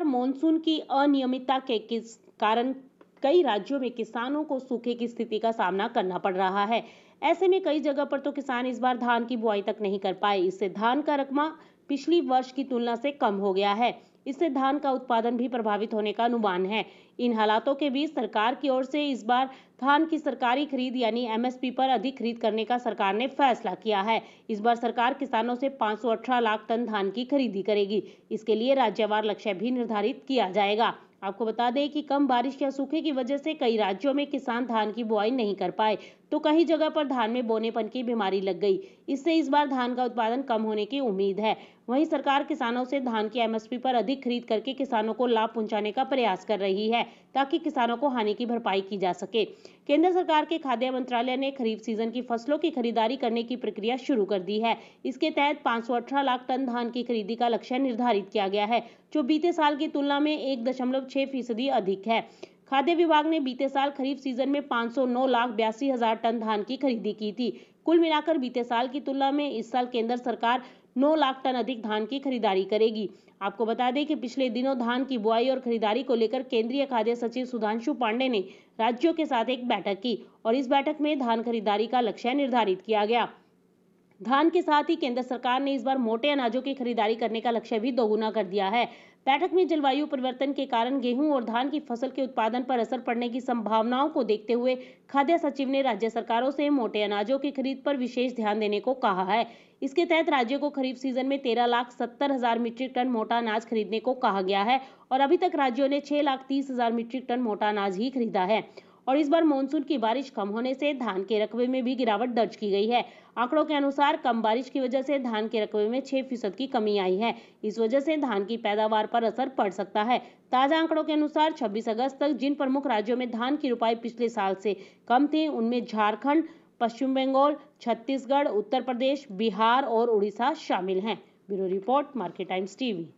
लगातार मानसून की अनियमितता के किस कारण कई राज्यों में किसानों को सूखे की स्थिति का सामना करना पड़ रहा है ऐसे में कई जगह पर तो किसान इस बार धान की बुआई तक नहीं कर पाए इससे धान का रकमा पिछली वर्ष की तुलना से कम हो गया है इससे धान का उत्पादन भी प्रभावित होने का अनुमान है इन हालातों के बीच सरकार की ओर से इस बार धान की सरकारी खरीद यानी एमएसपी पर अधिक खरीद करने का सरकार ने फैसला किया है इस बार सरकार किसानों से पाँच लाख टन धान की खरीदी करेगी इसके लिए राज्यवार लक्ष्य भी निर्धारित किया जाएगा आपको बता दें कि कम बारिश या सूखे की वजह से कई राज्यों में किसान धान की बुआई नहीं कर पाए तो कई जगह पर धान में बोनेपन की बीमारी लग गई इससे इस बार धान का उत्पादन कम होने की उम्मीद है वहीं सरकार किसानों से धान की एमएसपी पर अधिक खरीद करके किसानों को लाभ पहुंचाने का प्रयास कर रही है ताकि किसानों को हानि की भरपाई की जा सके केंद्र सरकार के खाद्य मंत्रालय ने खरीफ सीजन की फसलों की खरीदारी करने की प्रक्रिया शुरू कर दी है इसके तहत पाँच लाख टन धान की खरीदी का लक्ष्य निर्धारित किया गया है जो बीते साल की तुलना में एक दशमलव छह फीसदी अधिक है खाद्य विभाग ने बीते साल खरीफ सीजन में 509 लाख बयासी हजार टन धान की खरीदी की थी कुल मिलाकर बीते साल की तुलना में इस साल केंद्र सरकार 9 लाख टन अधिक धान की खरीदारी करेगी आपको बता दें कि पिछले दिनों धान की बुआई और खरीदारी को लेकर केंद्रीय खाद्य सचिव सुधांशु पांडे ने राज्यों के साथ एक बैठक की और इस बैठक में धान खरीदारी का लक्ष्य निर्धारित किया गया धान के साथ ही केंद्र सरकार ने इस बार मोटे अनाजों की खरीदारी करने का लक्ष्य भी दोगुना कर दिया है बैठक में जलवायु परिवर्तन के कारण गेहूं और धान की फसल के उत्पादन पर असर पड़ने की संभावनाओं को देखते हुए खाद्य सचिव ने राज्य सरकारों से मोटे अनाजों की खरीद पर विशेष ध्यान देने को कहा है इसके तहत राज्यों को खरीफ सीजन में तेरह लाख सत्तर हजार मीट्रिक टन मोटा अनाज खरीदने को कहा गया है और अभी तक राज्यों ने छह लाख तीस हजार मीट्रिक टन मोटा अनाज ही खरीदा है और इस बार मानसून की बारिश कम होने से धान के रकबे में भी गिरावट दर्ज की गई है आंकड़ों के अनुसार कम बारिश की वजह से धान के रकबे में छह फीसद की कमी आई है इस वजह से धान की पैदावार पर असर पड़ सकता है ताज़ा आंकड़ों के अनुसार 26 अगस्त तक जिन प्रमुख राज्यों में धान की रुपाई पिछले साल से कम थी उनमें झारखंड पश्चिम बंगाल छत्तीसगढ़ उत्तर प्रदेश बिहार और उड़ीसा शामिल हैं bureau report Market Times TV